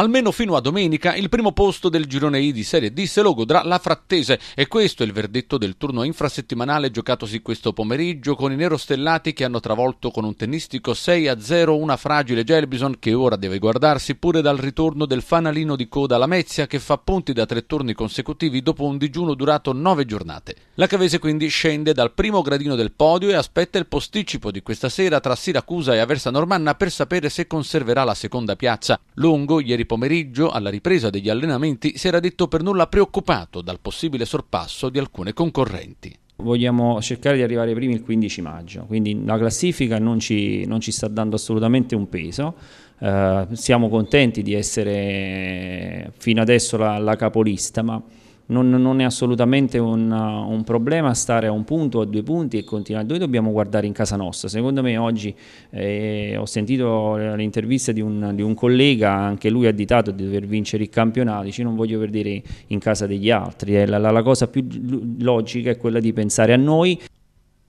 Almeno fino a domenica il primo posto del girone I di Serie D se lo godrà la Frattese e questo è il verdetto del turno infrasettimanale giocatosi questo pomeriggio con i nerostellati che hanno travolto con un tennistico 6-0 una fragile Gelbison che ora deve guardarsi pure dal ritorno del fanalino di coda Lamezia che fa punti da tre turni consecutivi dopo un digiuno durato nove giornate. La Cavese quindi scende dal primo gradino del podio e aspetta il posticipo di questa sera tra Siracusa e Aversa Normanna per sapere se conserverà la seconda piazza. Lungo ieri pomeriggio, alla ripresa degli allenamenti, si era detto per nulla preoccupato dal possibile sorpasso di alcune concorrenti. Vogliamo cercare di arrivare primi il 15 maggio, quindi la classifica non ci, non ci sta dando assolutamente un peso. Eh, siamo contenti di essere fino adesso la, la capolista, ma non, non, è assolutamente un, uh, un, problema stare a un punto o a due punti e continuare. Noi dobbiamo guardare in casa nostra. Secondo me oggi eh, ho sentito l'intervista di un, di un, collega, anche lui ha ditato di dover vincere il campionato, ci non voglio perdere in casa degli altri. Eh, la, la, la cosa più logica è quella di pensare a noi.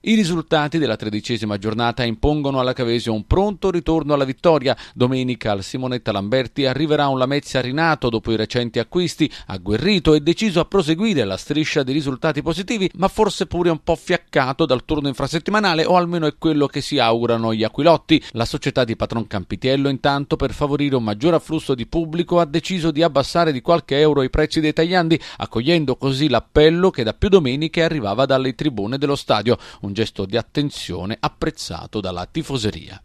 I risultati della tredicesima giornata impongono alla Cavesio un pronto ritorno alla vittoria. Domenica al Simonetta Lamberti arriverà un Lamezia rinato dopo i recenti acquisti, agguerrito e deciso a proseguire la striscia di risultati positivi, ma forse pure un po' fiaccato dal turno infrasettimanale o almeno è quello che si augurano gli aquilotti. La società di Patron Campitiello intanto per favorire un maggior afflusso di pubblico ha deciso di abbassare di qualche euro i prezzi dei tagliandi, accogliendo così l'appello che da più domeniche arrivava dalle tribune dello stadio. Un un gesto di attenzione apprezzato dalla tifoseria.